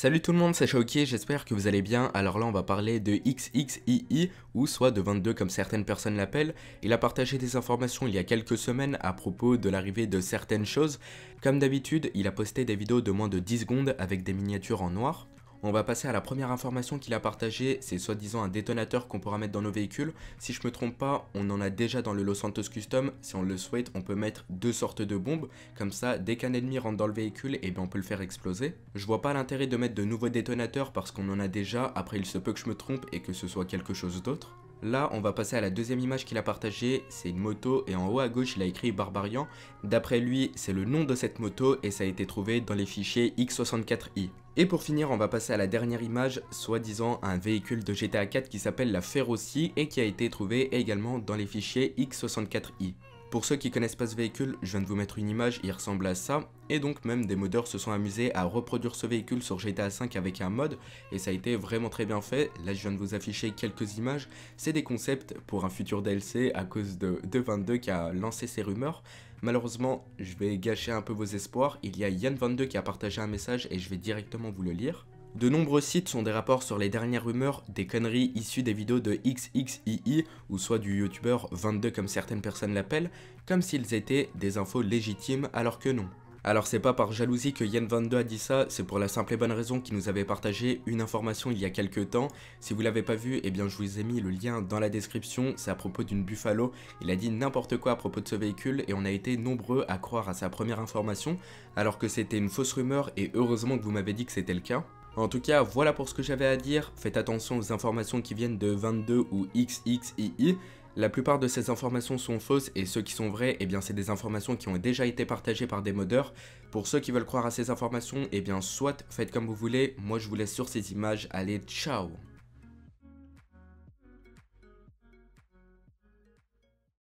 Salut tout le monde, c'est Shaoki, j'espère que vous allez bien. Alors là, on va parler de XXII, ou soit de 22 comme certaines personnes l'appellent. Il a partagé des informations il y a quelques semaines à propos de l'arrivée de certaines choses. Comme d'habitude, il a posté des vidéos de moins de 10 secondes avec des miniatures en noir. On va passer à la première information qu'il a partagée, c'est soi-disant un détonateur qu'on pourra mettre dans nos véhicules. Si je me trompe pas, on en a déjà dans le Los Santos Custom, si on le souhaite, on peut mettre deux sortes de bombes, comme ça, dès qu'un ennemi rentre dans le véhicule, et eh bien on peut le faire exploser. Je vois pas l'intérêt de mettre de nouveaux détonateurs parce qu'on en a déjà, après il se peut que je me trompe et que ce soit quelque chose d'autre. Là, on va passer à la deuxième image qu'il a partagée, c'est une moto et en haut à gauche, il a écrit Barbarian. D'après lui, c'est le nom de cette moto et ça a été trouvé dans les fichiers X64i. Et pour finir, on va passer à la dernière image, soi-disant un véhicule de GTA 4 qui s'appelle la Ferocie et qui a été trouvé également dans les fichiers X64i. Pour ceux qui connaissent pas ce véhicule, je viens de vous mettre une image, il ressemble à ça, et donc même des modeurs se sont amusés à reproduire ce véhicule sur GTA V avec un mod, et ça a été vraiment très bien fait, là je viens de vous afficher quelques images, c'est des concepts pour un futur DLC à cause de, de 22 qui a lancé ces rumeurs, malheureusement je vais gâcher un peu vos espoirs, il y a Yann22 qui a partagé un message et je vais directement vous le lire. De nombreux sites sont des rapports sur les dernières rumeurs, des conneries issues des vidéos de XXII, ou soit du youtubeur 22 comme certaines personnes l'appellent, comme s'ils étaient des infos légitimes alors que non. Alors c'est pas par jalousie que Yen22 a dit ça, c'est pour la simple et bonne raison qu'il nous avait partagé une information il y a quelques temps. Si vous l'avez pas vu, eh bien je vous ai mis le lien dans la description, c'est à propos d'une Buffalo. Il a dit n'importe quoi à propos de ce véhicule et on a été nombreux à croire à sa première information alors que c'était une fausse rumeur et heureusement que vous m'avez dit que c'était le cas. En tout cas, voilà pour ce que j'avais à dire. Faites attention aux informations qui viennent de 22 ou XXII. La plupart de ces informations sont fausses et ceux qui sont vrais, eh bien c'est des informations qui ont déjà été partagées par des modeurs. Pour ceux qui veulent croire à ces informations, eh bien soit faites comme vous voulez, moi je vous laisse sur ces images, allez ciao